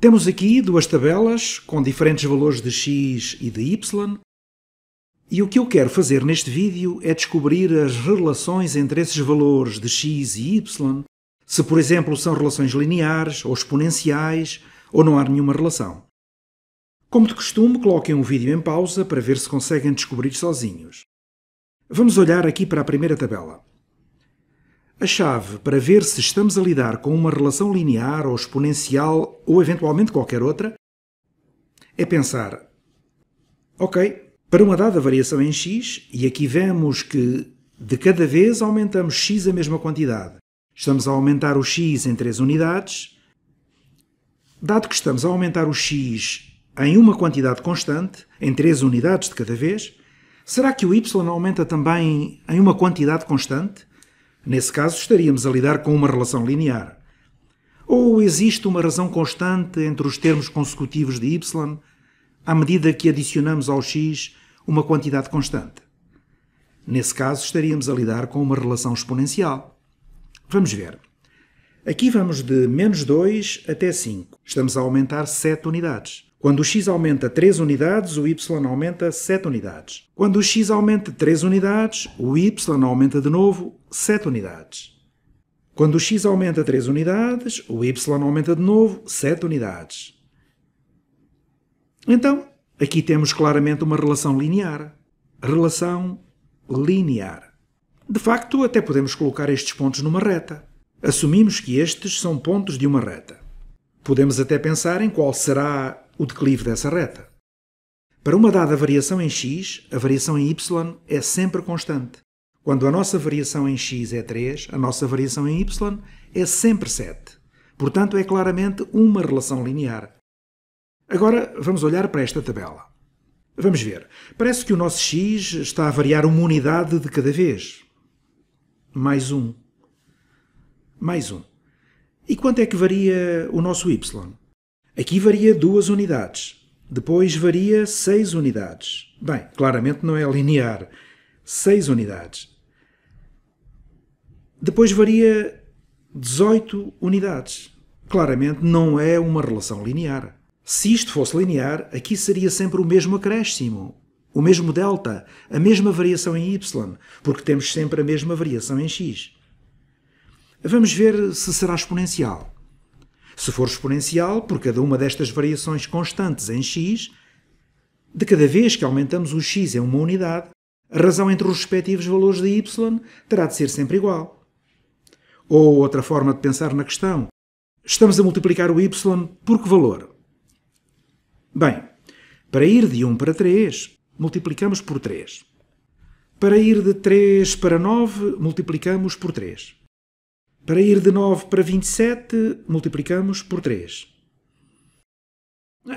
Temos aqui duas tabelas com diferentes valores de x e de y, e o que eu quero fazer neste vídeo é descobrir as relações entre esses valores de x e y, se por exemplo são relações lineares ou exponenciais ou não há nenhuma relação. Como de costume, coloquem o vídeo em pausa para ver se conseguem descobrir sozinhos. Vamos olhar aqui para a primeira tabela. A chave para ver se estamos a lidar com uma relação linear ou exponencial ou eventualmente qualquer outra é pensar: ok, para uma dada variação em x, e aqui vemos que de cada vez aumentamos x a mesma quantidade, estamos a aumentar o x em 3 unidades. Dado que estamos a aumentar o x em uma quantidade constante, em 3 unidades de cada vez, será que o y aumenta também em uma quantidade constante? Nesse caso, estaríamos a lidar com uma relação linear. Ou existe uma razão constante entre os termos consecutivos de y à medida que adicionamos ao x uma quantidade constante? Nesse caso, estaríamos a lidar com uma relação exponencial. Vamos ver. Aqui vamos de menos 2 até 5. Estamos a aumentar 7 unidades. Quando o x aumenta 3 unidades, o y aumenta 7 unidades. Quando o x aumenta 3 unidades, o y aumenta de novo 7 unidades. Quando o x aumenta 3 unidades, o y aumenta de novo 7 unidades. Então, aqui temos claramente uma relação linear. Relação linear. De facto, até podemos colocar estes pontos numa reta. Assumimos que estes são pontos de uma reta. Podemos até pensar em qual será o declive dessa reta. Para uma dada variação em x, a variação em y é sempre constante. Quando a nossa variação em x é 3, a nossa variação em y é sempre 7. Portanto, é claramente uma relação linear. Agora, vamos olhar para esta tabela. Vamos ver. Parece que o nosso x está a variar uma unidade de cada vez. Mais um. Mais um. E quanto é que varia o nosso y? Aqui varia duas unidades. Depois varia 6 unidades. Bem, claramente não é linear. 6 unidades. Depois varia 18 unidades. Claramente não é uma relação linear. Se isto fosse linear, aqui seria sempre o mesmo acréscimo, o mesmo delta, a mesma variação em y, porque temos sempre a mesma variação em x. Vamos ver se será exponencial. Se for exponencial, por cada uma destas variações constantes em x, de cada vez que aumentamos o x em uma unidade, a razão entre os respectivos valores de y terá de ser sempre igual. Ou outra forma de pensar na questão. Estamos a multiplicar o y por que valor? Bem, para ir de 1 para 3, multiplicamos por 3. Para ir de 3 para 9, multiplicamos por 3. Para ir de 9 para 27, multiplicamos por 3.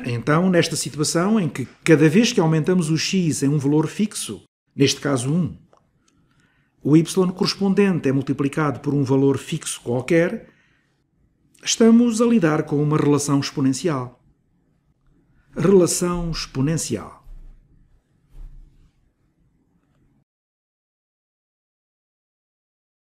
Então, nesta situação em que cada vez que aumentamos o x em um valor fixo, neste caso 1, o y correspondente é multiplicado por um valor fixo qualquer, estamos a lidar com uma relação exponencial. Relação exponencial.